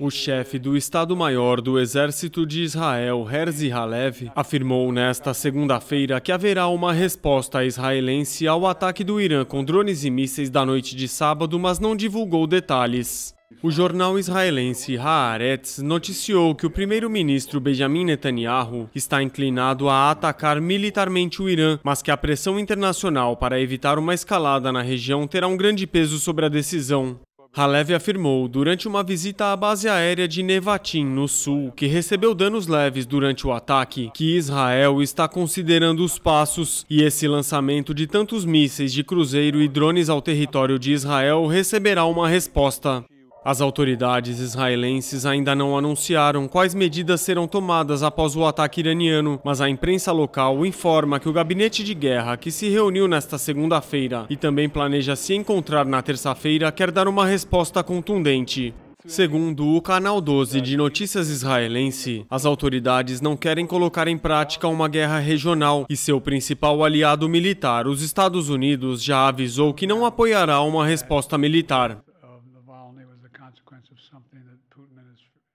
O chefe do Estado-Maior do Exército de Israel, Herzi Halev, afirmou nesta segunda-feira que haverá uma resposta israelense ao ataque do Irã com drones e mísseis da noite de sábado, mas não divulgou detalhes. O jornal israelense Haaretz noticiou que o primeiro-ministro Benjamin Netanyahu está inclinado a atacar militarmente o Irã, mas que a pressão internacional para evitar uma escalada na região terá um grande peso sobre a decisão. Halev afirmou durante uma visita à base aérea de Nevatim, no sul, que recebeu danos leves durante o ataque, que Israel está considerando os passos e esse lançamento de tantos mísseis de cruzeiro e drones ao território de Israel receberá uma resposta. As autoridades israelenses ainda não anunciaram quais medidas serão tomadas após o ataque iraniano, mas a imprensa local informa que o gabinete de guerra, que se reuniu nesta segunda-feira e também planeja se encontrar na terça-feira, quer dar uma resposta contundente. Segundo o canal 12 de notícias israelense, as autoridades não querem colocar em prática uma guerra regional e seu principal aliado militar, os Estados Unidos, já avisou que não apoiará uma resposta militar. something that Putin and his